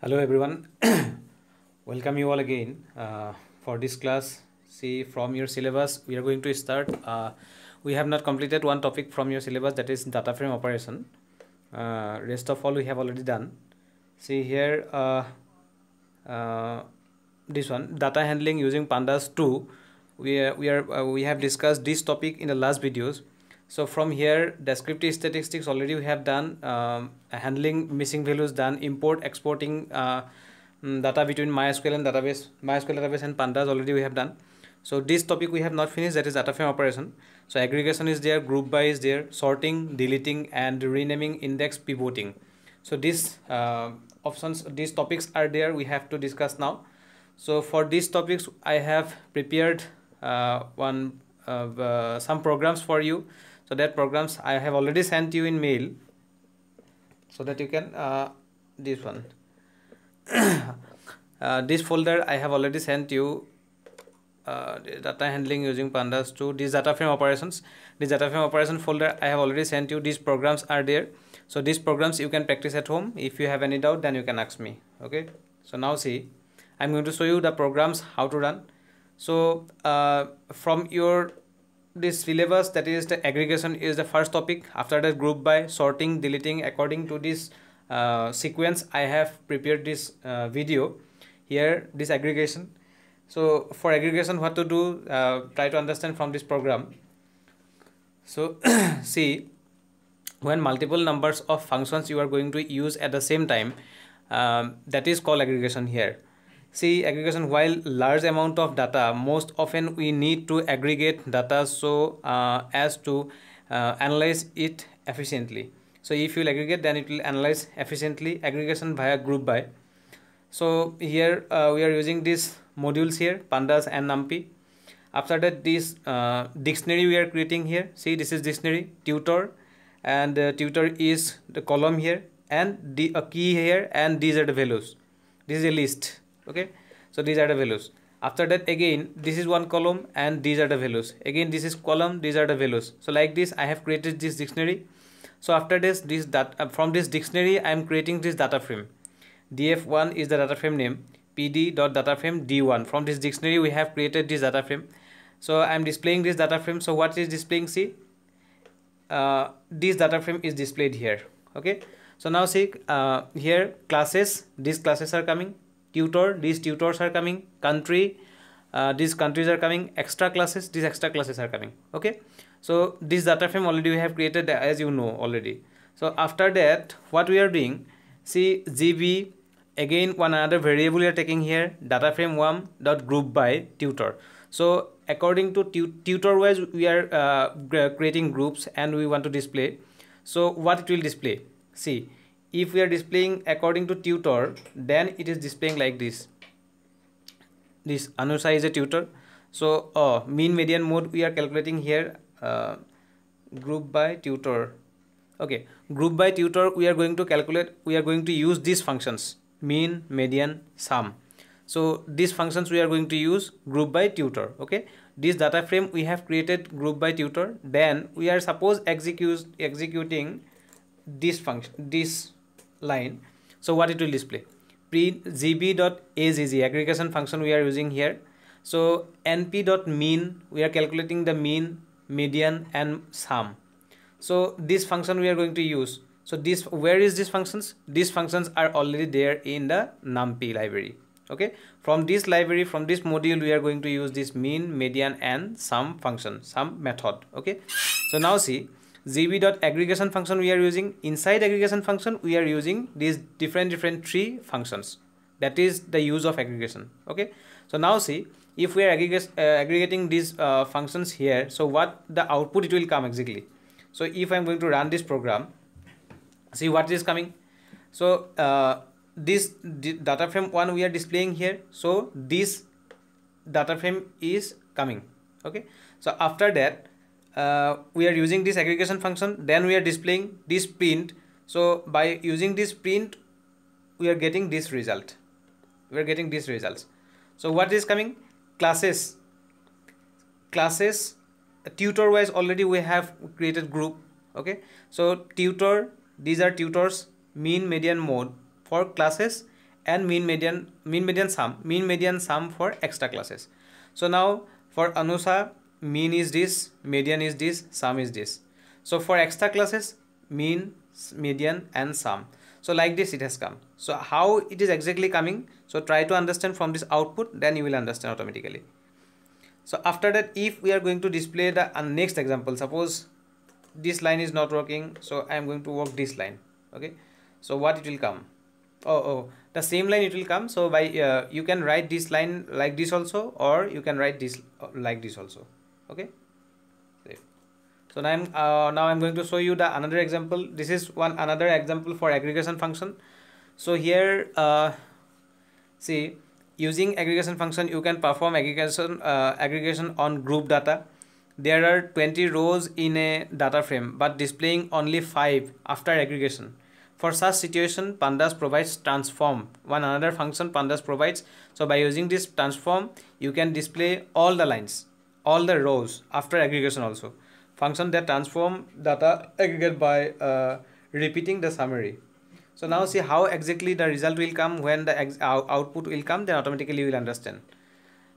Hello everyone, welcome you all again uh, for this class. See from your syllabus we are going to start. Uh, we have not completed one topic from your syllabus that is data frame operation. Uh, rest of all we have already done. See here uh, uh, this one data handling using pandas 2 we are, uh, we are uh, we have discussed this topic in the last videos so from here descriptive statistics already we have done um, handling missing values done import exporting uh, mm, data between mysql and database mysql database and pandas already we have done so this topic we have not finished that is data frame operation so aggregation is there group by is there sorting deleting and renaming index pivoting so these uh, options these topics are there we have to discuss now so for these topics i have prepared uh, one uh, some programs for you so that programs i have already sent you in mail so that you can uh, this one this folder i have already sent you uh, data handling using pandas to these data frame operations this data frame operation folder i have already sent you these programs are there so these programs you can practice at home if you have any doubt then you can ask me okay so now see i'm going to show you the programs how to run so uh, from your this syllabus that is the aggregation is the first topic after that group by sorting deleting according to this uh, sequence i have prepared this uh, video here this aggregation so for aggregation what to do uh, try to understand from this program so see when multiple numbers of functions you are going to use at the same time um, that is called aggregation here see aggregation while large amount of data most often we need to aggregate data so uh, as to uh, analyze it efficiently so if you aggregate then it will analyze efficiently aggregation via group by so here uh, we are using these modules here pandas and numpy after that this uh, dictionary we are creating here see this is dictionary tutor and uh, tutor is the column here and the a key here and these are the values this is a list okay so these are the values after that again this is one column and these are the values again this is column these are the values so like this i have created this dictionary so after this this that uh, from this dictionary i am creating this data frame df1 is the data frame name pd dot data frame d1 from this dictionary we have created this data frame so i am displaying this data frame so what is displaying see uh, this data frame is displayed here okay so now see uh, here classes these classes are coming tutor these tutors are coming country uh, these countries are coming extra classes these extra classes are coming okay so this data frame already we have created as you know already so after that what we are doing see gb again one another variable we are taking here data frame one dot group by tutor so according to tu tutor wise we are uh, creating groups and we want to display so what it will display see if we are displaying according to tutor then it is displaying like this this anusa is a tutor so uh, mean median mode we are calculating here uh, group by tutor okay group by tutor we are going to calculate we are going to use these functions mean median sum so these functions we are going to use group by tutor okay this data frame we have created group by tutor then we are suppose execute executing this function this line so what it will display print gb.azz aggregation function we are using here so np.mean we are calculating the mean median and sum so this function we are going to use so this where is these functions these functions are already there in the numpy library okay from this library from this module we are going to use this mean median and sum function sum method okay so now see gb dot aggregation function we are using inside aggregation function we are using these different different three functions that is the use of aggregation okay so now see if we are uh, aggregating these uh, functions here so what the output it will come exactly so if i'm going to run this program see what is coming so uh, this data frame one we are displaying here so this data frame is coming okay so after that uh, we are using this aggregation function then we are displaying this print so by using this print we are getting this result we are getting these results so what is coming classes classes tutor wise already we have created group okay so tutor these are tutors mean median mode for classes and mean median mean median sum mean median sum for extra classes so now for anusa mean is this, median is this, sum is this. So for extra classes, mean, median and sum. So like this it has come. So how it is exactly coming? So try to understand from this output, then you will understand automatically. So after that, if we are going to display the uh, next example, suppose this line is not working, so I am going to work this line. Okay. So what it will come? Oh, oh, the same line it will come. So by uh, you can write this line like this also, or you can write this uh, like this also okay so now I'm, uh, now I'm going to show you the another example this is one another example for aggregation function so here uh, see using aggregation function you can perform aggregation uh, aggregation on group data there are 20 rows in a data frame but displaying only 5 after aggregation for such situation pandas provides transform one another function pandas provides so by using this transform you can display all the lines all the rows after aggregation also. Function that transform data aggregate by uh, repeating the summary. So now see how exactly the result will come when the output will come then automatically you will understand.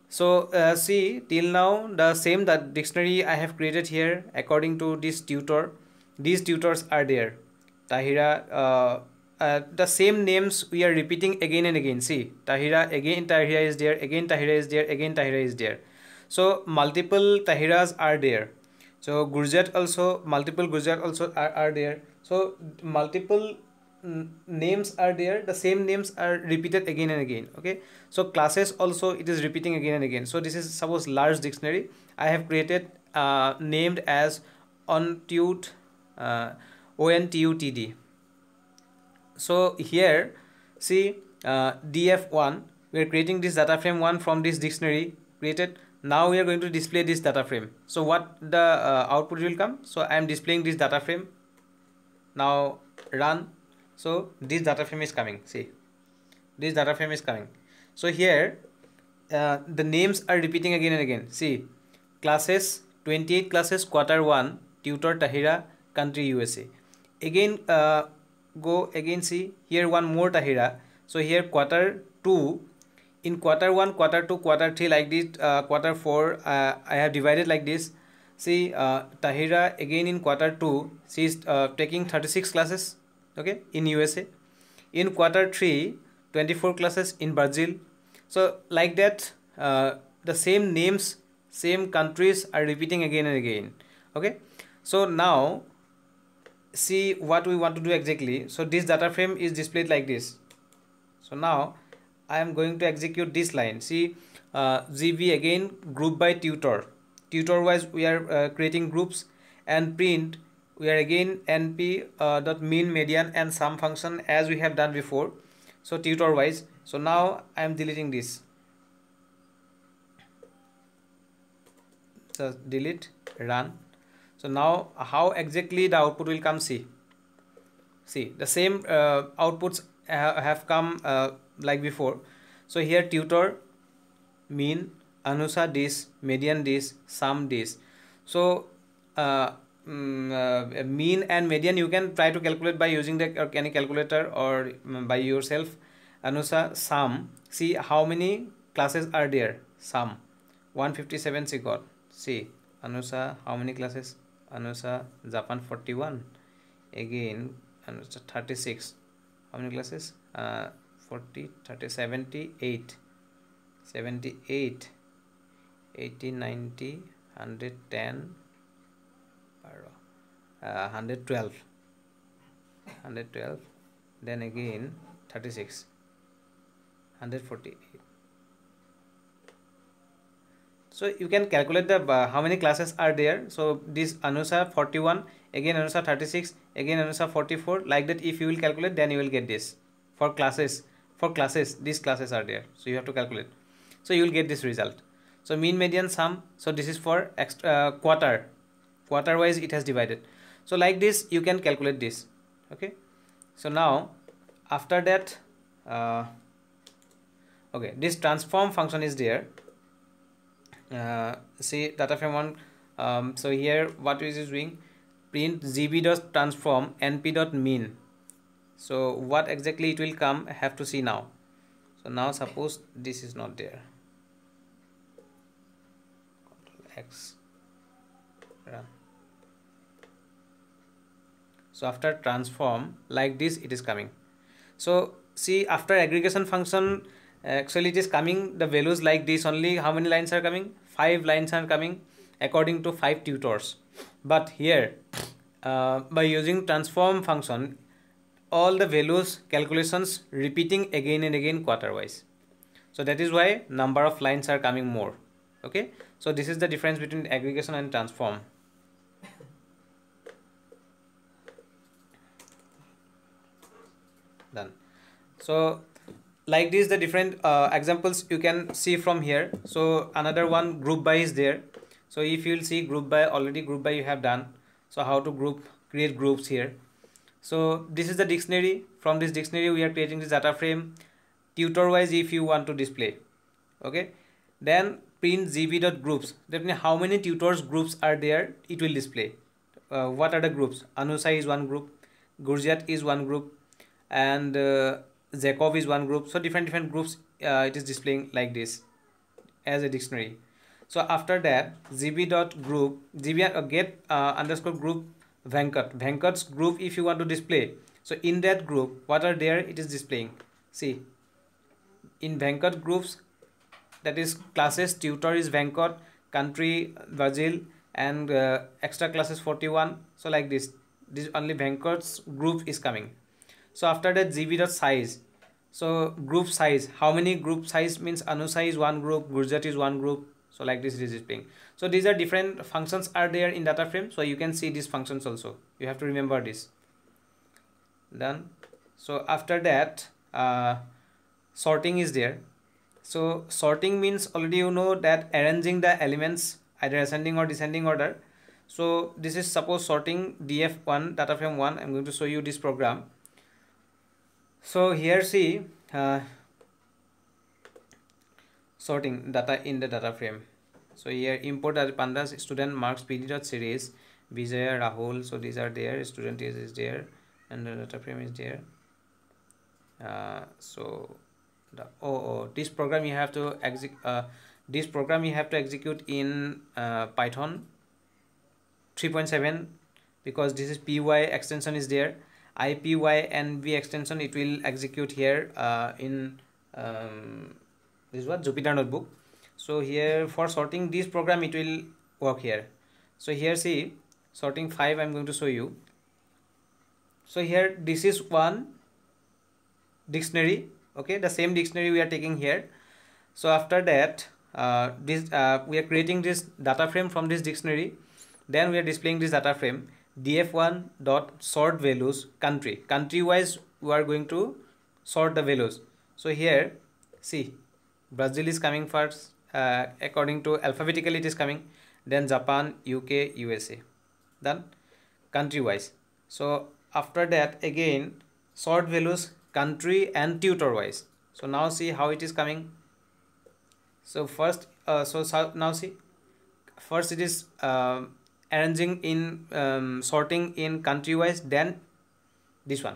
So uh, see till now the same that dictionary I have created here according to this tutor. These tutors are there. Tahira, uh, uh, the same names we are repeating again and again. See Tahira again Tahira is there, again Tahira is there, again Tahira is there. So multiple tahiras are there. So Gurjat also, multiple Gurjat also are, are there. So multiple names are there the same names are repeated again and again okay so classes also it is repeating again and again so this is suppose large dictionary i have created uh, named as ontut uh, ontutd so here see uh, df1 we are creating this data frame 1 from this dictionary created now we are going to display this data frame so what the uh, output will come so i am displaying this data frame now run so this data frame is coming see this data frame is coming so here uh, the names are repeating again and again see classes 28 classes quarter 1 tutor tahira country usa again uh, go again see here one more tahira so here quarter 2 in quarter 1 quarter 2 quarter 3 like this uh, quarter 4 uh, I have divided like this see uh, Tahira again in quarter 2 she is uh, taking 36 classes okay in USA in quarter 3 24 classes in Brazil so like that uh, the same names same countries are repeating again and again okay so now see what we want to do exactly so this data frame is displayed like this so now I am going to execute this line see uh, gv again group by tutor tutor wise we are uh, creating groups and print we are again np uh, dot mean median and sum function as we have done before so tutor wise so now I am deleting this so delete run so now how exactly the output will come see see the same uh, outputs uh, have come uh, like before so here tutor mean anusa this median this sum this so uh, mm, uh, mean and median you can try to calculate by using the or uh, any calculator or um, by yourself anusa sum see how many classes are there sum 157 she got see anusa how many classes anusa japan 41 again anusa 36 how many classes uh, 40 30 78 78 80 90 110 uh, 112 112 then again 36 148 so you can calculate the uh, how many classes are there so this anusa 41 again anusa 36 again anusa 44 like that if you will calculate then you will get this for classes for classes these classes are there so you have to calculate so you will get this result so mean median sum so this is for uh, quarter quarter wise it has divided so like this you can calculate this okay so now after that uh, okay this transform function is there uh, see data frame one um, so here what is doing print gb dot transform np dot mean so what exactly it will come I have to see now so now suppose this is not there x run so after transform like this it is coming so see after aggregation function actually it is coming the values like this only how many lines are coming five lines are coming according to five tutors but here uh, by using transform function all the values calculations repeating again and again quarter wise so that is why number of lines are coming more okay so this is the difference between aggregation and transform done so like this the different uh, examples you can see from here so another one group by is there so if you'll see group by already group by you have done so how to group create groups here so this is the dictionary from this dictionary we are creating this data frame tutor wise if you want to display okay then print gb.groups that means how many tutors groups are there it will display uh, what are the groups anusai is one group gurjat is one group and uh, Zekov is one group so different different groups uh, it is displaying like this as a dictionary so after that gb dot group gb uh, get uh, underscore group Venkat. Venkat's group if you want to display. So in that group, what are there it is displaying. See, in Venkat groups, that is classes, tutor is Venkat, country, Brazil and uh, extra classes 41. So like this, this only Venkat's group is coming. So after that gb.size. So group size, how many group size means Anu size one group, Gujarati is one group, so like this this is paying so these are different functions are there in data frame so you can see these functions also you have to remember this done so after that uh, sorting is there so sorting means already you know that arranging the elements either ascending or descending order so this is suppose sorting df1 data frame 1 i'm going to show you this program so here see uh, sorting data in the data frame so here import as pandas student marks pd dot series vijaya rahul so these are there student is, is there and the data frame is there uh, so the oh, oh this program you have to execute uh, this program you have to execute in uh, python 3.7 because this is py extension is there ipy and v extension it will execute here uh, in um, this is what jupyter notebook so here for sorting this program it will work here so here see sorting 5 i'm going to show you so here this is one dictionary okay the same dictionary we are taking here so after that uh, this uh, we are creating this data frame from this dictionary then we are displaying this data frame df1 dot sort values country country wise we are going to sort the values so here see brazil is coming first uh, according to alphabetically it is coming then japan uk usa then country wise so after that again sort values country and tutor wise so now see how it is coming so first uh, so, so now see first it is uh, arranging in um, sorting in country wise then this one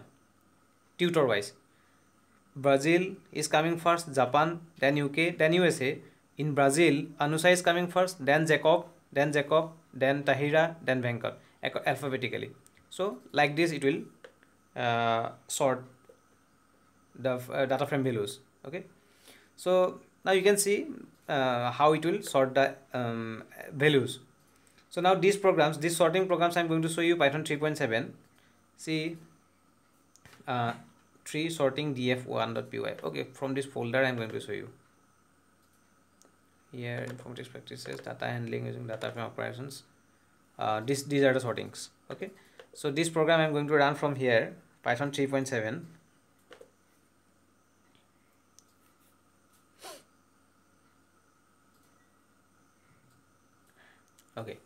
tutor wise brazil is coming first japan then uk then usa in Brazil, Anusa is coming first, then Jacob, then Jacob, then Tahira, then Venkar, alphabetically. So like this, it will uh, sort the uh, data frame values. Okay. So now you can see uh, how it will sort the um, values. So now these programs, these sorting programs, I'm going to show you Python 3.7. See, uh, tree sorting df1.py. Okay, from this folder, I'm going to show you here informatics practices data handling using data from operations uh, this these are the sortings okay so this program i'm going to run from here python 3.7 okay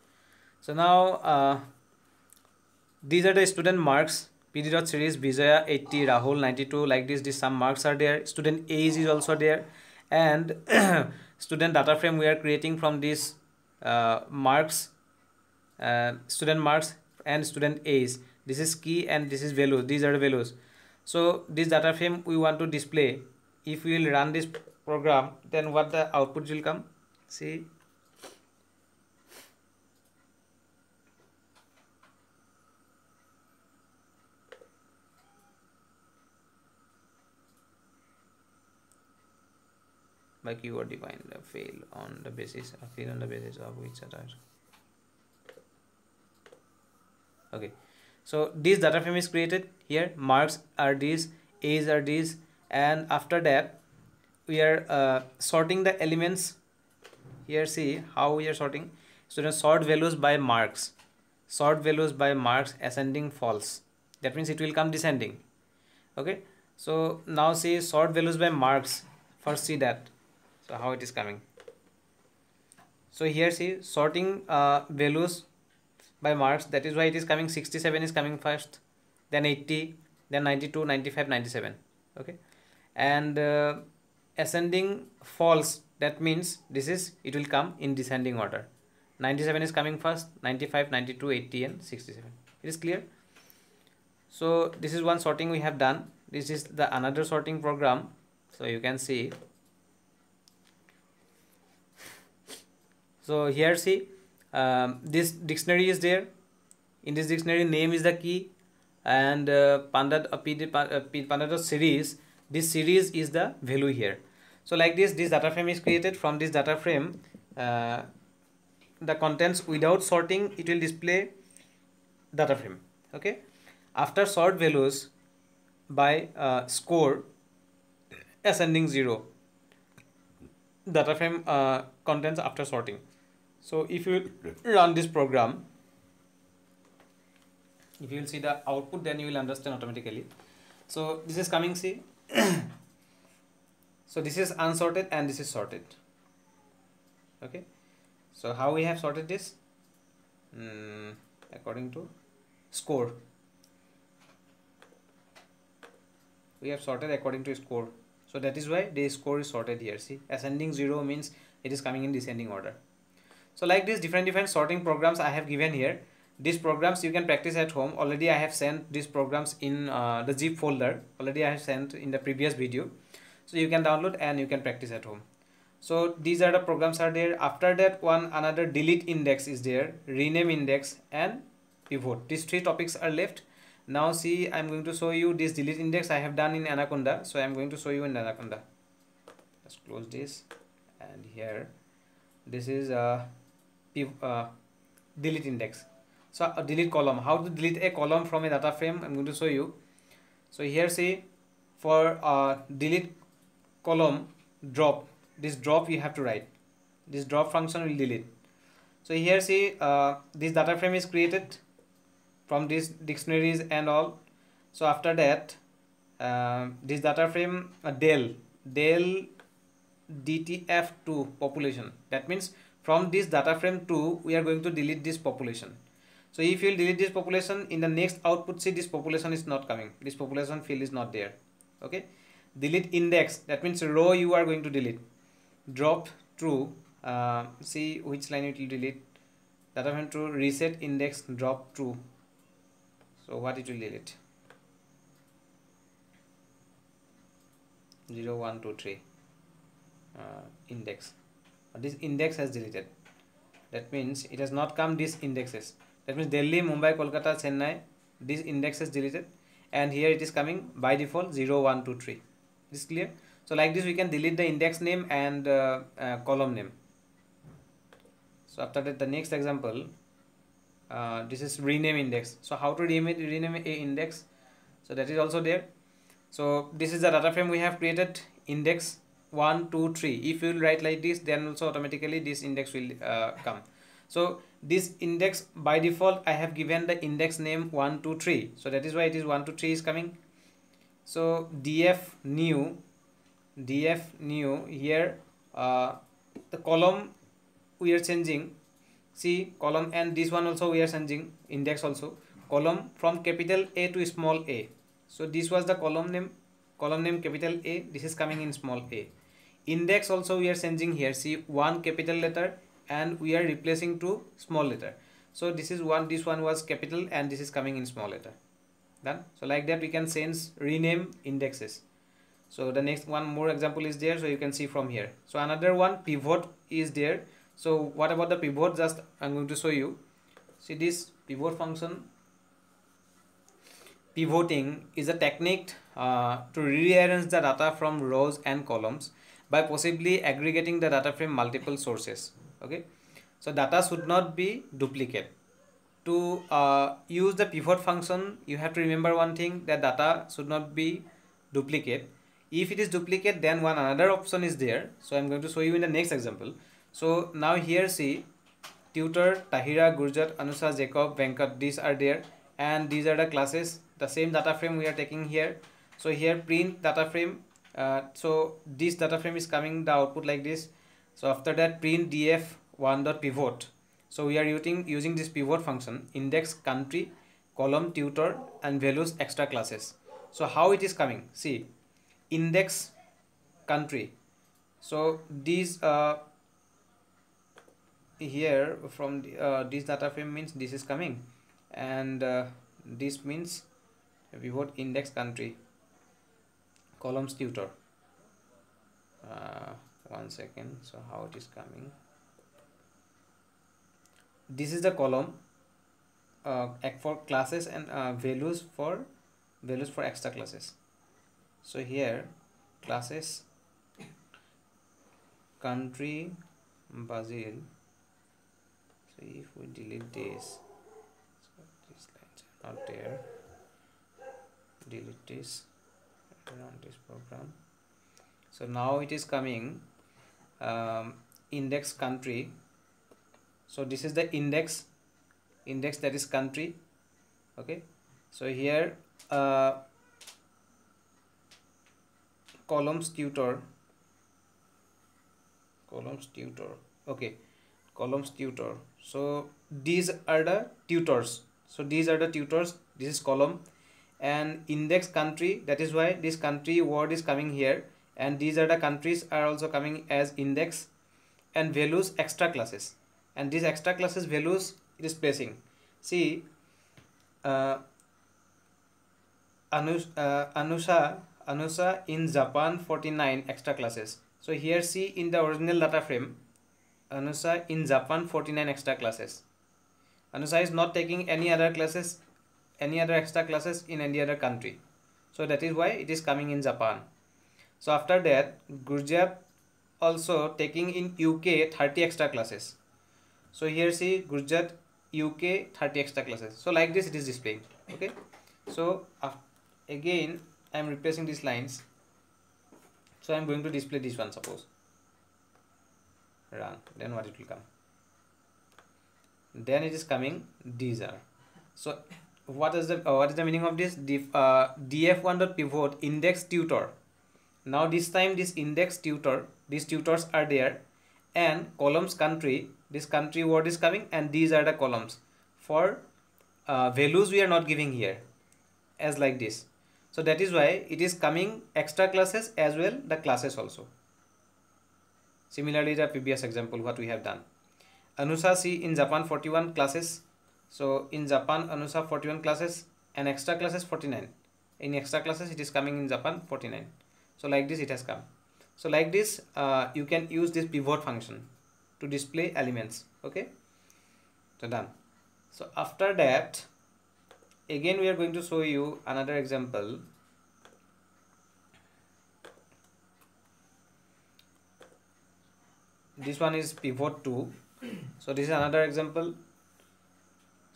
so now uh, these are the student marks PD dot series Vijaya 80 Rahul 92 like this these some marks are there student age is also there and student data frame we are creating from this uh, marks uh, student marks and student age this is key and this is values these are the values so this data frame we want to display if we will run this program then what the output will come see you are define the field on the basis a on the basis of which data okay so this data frame is created here marks are these a's are these and after that we are uh, sorting the elements here see how we are sorting so so sort values by marks sort values by marks ascending false that means it will come descending okay so now see sort values by marks first see that so how it is coming so here see sorting uh, values by marks that is why it is coming 67 is coming first then 80 then 92 95 97 okay and uh, ascending false that means this is it will come in descending order 97 is coming first 95 92 80 and 67 it is clear so this is one sorting we have done this is the another sorting program so you can see so here see um, this dictionary is there in this dictionary name is the key and uh, panda uh, uh series this series is the value here so like this this data frame is created from this data frame uh, the contents without sorting it will display data frame okay after sort values by uh, score ascending zero data frame uh, contents after sorting so if you run this program if you will see the output then you will understand automatically so this is coming see so this is unsorted and this is sorted okay so how we have sorted this mm, according to score we have sorted according to score so that is why the score is sorted here see ascending 0 means it is coming in descending order so like this different different sorting programs I have given here. These programs you can practice at home. Already I have sent these programs in uh, the zip folder. Already I have sent in the previous video. So you can download and you can practice at home. So these are the programs are there. After that one another delete index is there, rename index and pivot. These three topics are left. Now see I'm going to show you this delete index I have done in Anaconda. So I'm going to show you in Anaconda. Let's close this and here this is a uh, uh, delete index. So uh, delete column. How to delete a column from a data frame? I'm going to show you. So here see for uh, delete column drop. This drop you have to write. This drop function will delete. So here see uh, this data frame is created from these dictionaries and all. So after that this data frame uh, del del dtf2 population that means from this data frame 2 we are going to delete this population so if you delete this population in the next output see this population is not coming this population field is not there okay delete index that means row you are going to delete drop true uh, see which line it will delete data frame true reset index drop true so what it will delete 0 1 2 3 uh, index this index has deleted that means it has not come these indexes that means Delhi, Mumbai, Kolkata, Chennai This index has deleted and here it is coming by default 0, 1, 2, 3 this clear so like this we can delete the index name and uh, uh, column name so after that the next example uh, this is rename index so how to rename, rename a index so that is also there so this is the data frame we have created index 1 2 3 if you will write like this then also automatically this index will uh, come so this index by default i have given the index name 1 2 3 so that is why it is 1 2 3 is coming so df new df new here uh, the column we are changing see column and this one also we are changing index also column from capital a to small a so this was the column name column name capital a this is coming in small a index also we are changing here see one capital letter and we are replacing to small letter so this is one this one was capital and this is coming in small letter done so like that we can change rename indexes so the next one more example is there so you can see from here so another one pivot is there so what about the pivot just i'm going to show you see this pivot function pivoting is a technique uh, to rearrange the data from rows and columns by possibly aggregating the data frame multiple sources okay so data should not be duplicate to uh, use the pivot function you have to remember one thing that data should not be duplicate if it is duplicate then one another option is there so i'm going to show you in the next example so now here see tutor tahira gurjat anusha jacob venkat these are there and these are the classes the same data frame we are taking here so here print data frame uh, so this data frame is coming the output like this so after that print df one dot pivot so we are using using this pivot function index country column tutor and values extra classes so how it is coming see index country so these uh, here from the, uh, this data frame means this is coming and uh, this means pivot index country columns tutor uh, one second so how it is coming this is the column uh, for classes and uh, values for values for extra classes so here classes country Brazil so if we delete this so these lines are not there delete this on this program so now it is coming um, index country so this is the index index that is country okay so here uh, columns tutor columns tutor okay columns tutor so these are the tutors so these are the tutors this is column and index country that is why this country word is coming here and these are the countries are also coming as index and values extra classes and these extra classes values it is placing see uh, uh, Anusha Anusha in Japan 49 extra classes so here see in the original data frame Anusha in Japan 49 extra classes Anusha is not taking any other classes any other extra classes in any other country so that is why it is coming in japan so after that gurjab also taking in uk 30 extra classes so here see gurjat uk 30 extra classes so like this it is displaying okay so again i am replacing these lines so i am going to display this one suppose run then what it will come then it is coming these are so what is the uh, what is the meaning of this uh, Df, uh, df1 dot pivot index tutor now this time this index tutor these tutors are there and columns country this country word is coming and these are the columns for uh, values we are not giving here as like this so that is why it is coming extra classes as well the classes also similarly the previous example what we have done anusa c in japan 41 classes so in Japan, Anusa 41 classes and extra classes 49. In extra classes, it is coming in Japan 49. So like this, it has come. So like this, uh, you can use this pivot function to display elements. Okay. So done. So after that, again we are going to show you another example. This one is pivot 2. So this is another example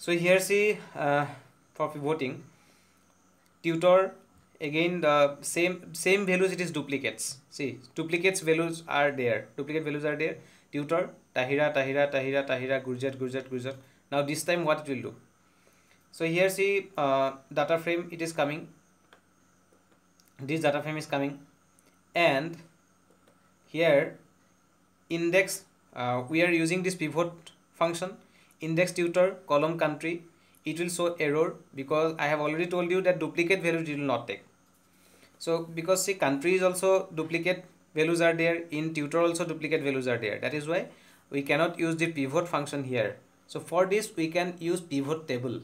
so here see uh, for voting, tutor again the same same values it is duplicates see duplicates values are there duplicate values are there tutor tahira tahira tahira tahira gurjat gurjat gurjat now this time what it will do so here see uh, data frame it is coming this data frame is coming and here index uh, we are using this pivot function index tutor, column country, it will show error because I have already told you that duplicate values will not take. So because see country is also duplicate values are there, in tutor also duplicate values are there. That is why we cannot use the pivot function here. So for this we can use pivot table.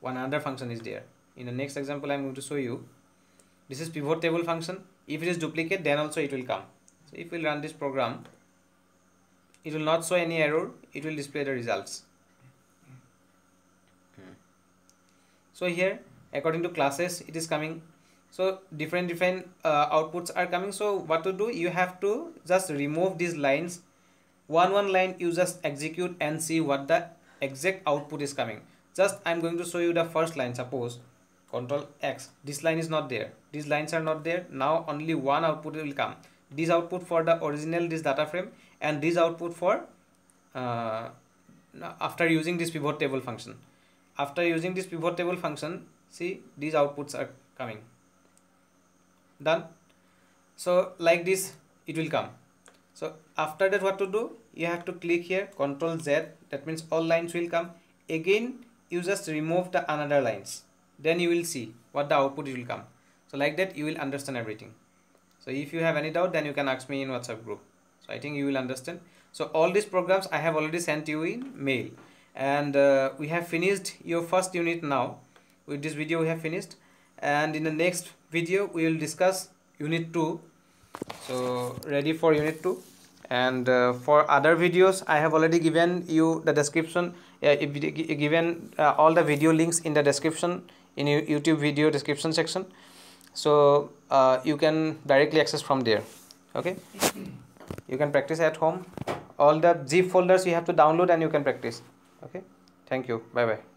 One other function is there. In the next example I am going to show you. This is pivot table function. If it is duplicate then also it will come. So if we run this program, it will not show any error, it will display the results. so here according to classes it is coming so different different uh, outputs are coming so what to do you have to just remove these lines one one line you just execute and see what the exact output is coming just i'm going to show you the first line suppose control x this line is not there these lines are not there now only one output will come this output for the original this data frame and this output for uh, after using this pivot table function after using this pivot table function see these outputs are coming done so like this it will come so after that what to do you have to click here control z that means all lines will come again you just remove the another lines then you will see what the output will come so like that you will understand everything so if you have any doubt then you can ask me in whatsapp group so i think you will understand so all these programs i have already sent you in mail and uh, we have finished your first unit now with this video we have finished and in the next video we will discuss unit 2 so ready for unit 2 and uh, for other videos i have already given you the description uh, given uh, all the video links in the description in youtube video description section so uh, you can directly access from there okay you can practice at home all the zip folders you have to download and you can practice okay thank you bye bye